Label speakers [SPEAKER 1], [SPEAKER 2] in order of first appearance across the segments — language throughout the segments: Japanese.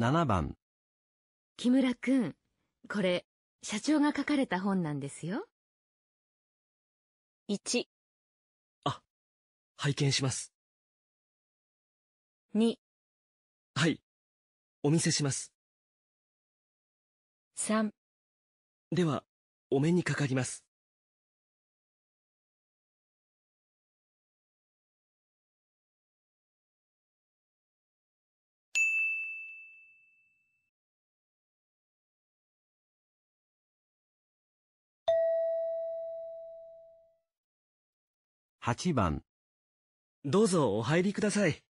[SPEAKER 1] 7番木村くん、これ、社長が書かれた本なんですよ。1、あ、拝見します。2、はい、お見せします。3、では、お目にかかります。8番。どうぞお入りください。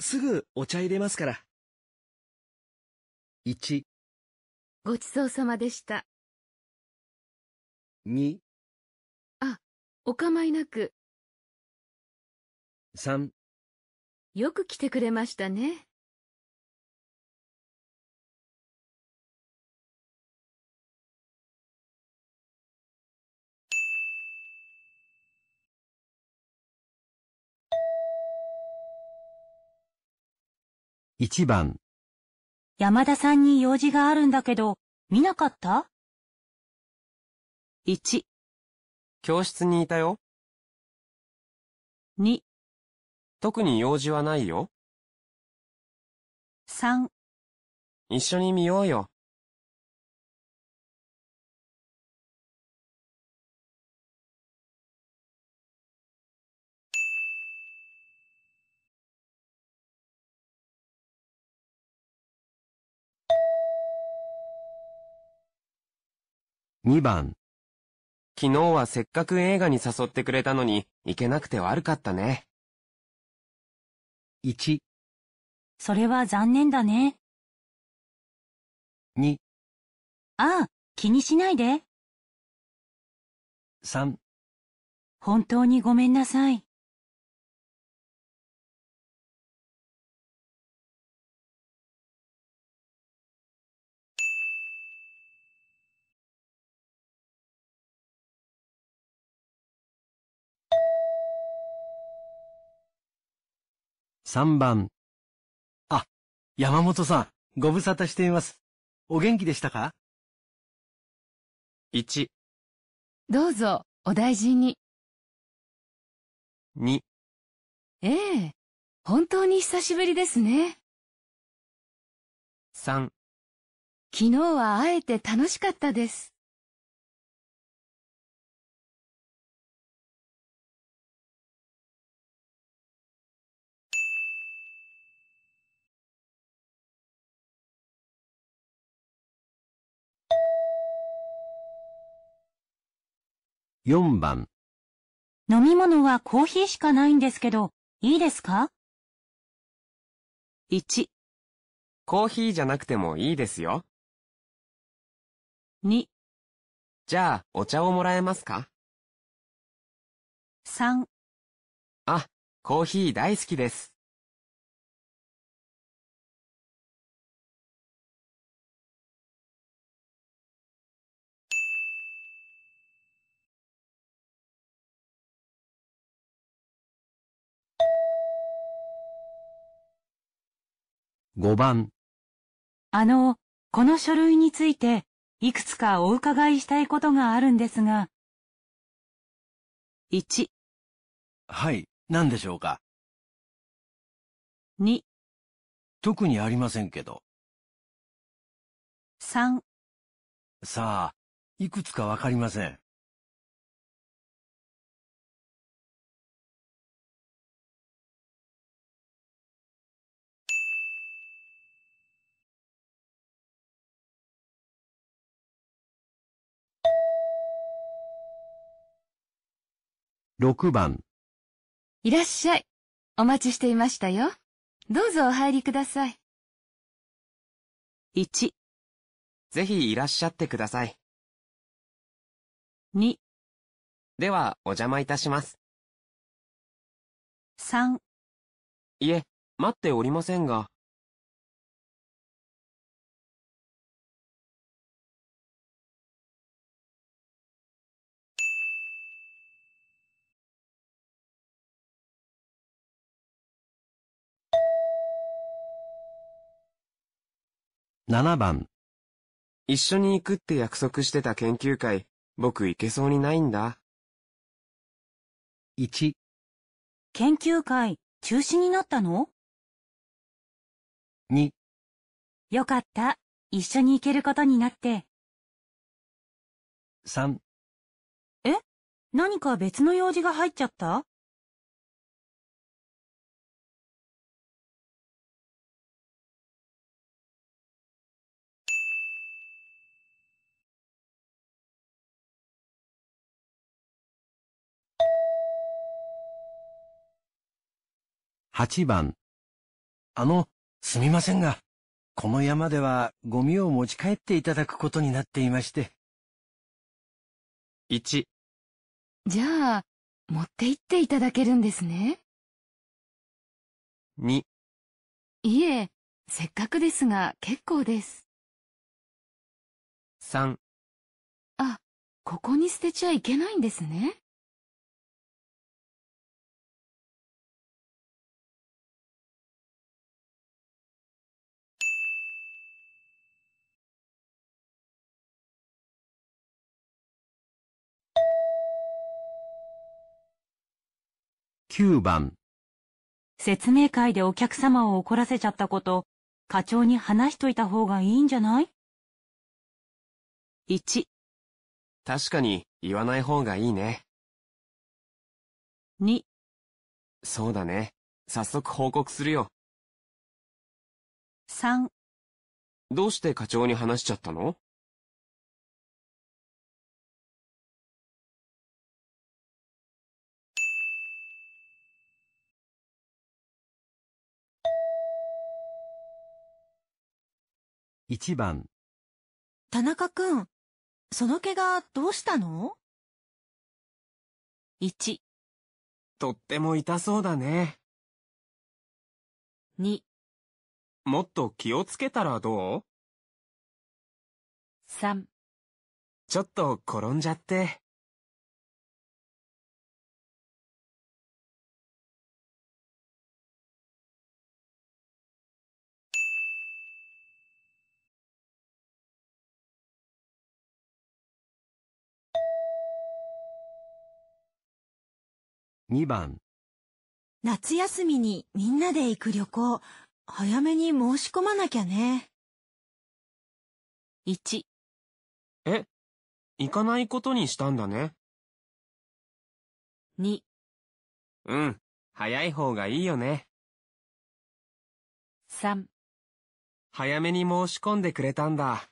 [SPEAKER 1] すぐお茶入れますから。1。ごちそうさまでした。2。あ、お構いなく。3。よく来てくれましたね。1番。山田さんに用事があるんだけど、見なかった ?1。教室にいたよ。2。特に用事はないよ。3。一緒に見ようよ。2番。昨日はせっかく映画に誘ってくれたのに、行けなくて悪かったね。1、それは残念だね。2、ああ、気にしないで。3、本当にごめんなさい。3番。あ、山本さん、ご無沙汰しています。お元気でしたか ?1。どうぞ、お大事に。2。ええ、本当に久しぶりですね。3。昨日はあえて楽しかったです。4番。飲み物はコーヒーしかないんですけど、いいですか ?1、コーヒーじゃなくてもいいですよ。2、じゃあ、お茶をもらえますか ?3、あ、コーヒー大好きです。5番。あの、この書類について、いくつかお伺いしたいことがあるんですが。1。はい、何でしょうか。2。特にありませんけど。3。さあ、いくつかわかりません。6番。いらっしゃい。お待ちしていましたよ。どうぞお入りください。1、ぜひいらっしゃってください。2、では、お邪魔いたします。3、いえ、待っておりませんが。7番。一緒に行くって約束してた研究会、僕行けそうにないんだ。1。研究会、中止になったの ?2。よかった。一緒に行けることになって。3。え何か別の用事が入っちゃった8番。あの、すみませんが、この山ではゴミを持ち帰っていただくことになっていまして。1。じゃあ、持って行っていただけるんですね。2。いえ、せっかくですが結構です。3。あ、ここに捨てちゃいけないんですね。9番。説明会でお客様を怒らせちゃったこと、課長に話しといた方がいいんじゃない ?1。確かに言わない方がいいね。2。そうだね。早速報告するよ。3。どうして課長に話しちゃったの1番田中くん、その怪我どうしたの ?1、とっても痛そうだね。2、もっと気をつけたらどう ?3、ちょっと転んじゃって。2番夏休みにみんなで行く旅行早めに申し込まなきゃね1え行かないことにしたんだね2うん早い方がいいよね3早めに申し込んでくれたんだ。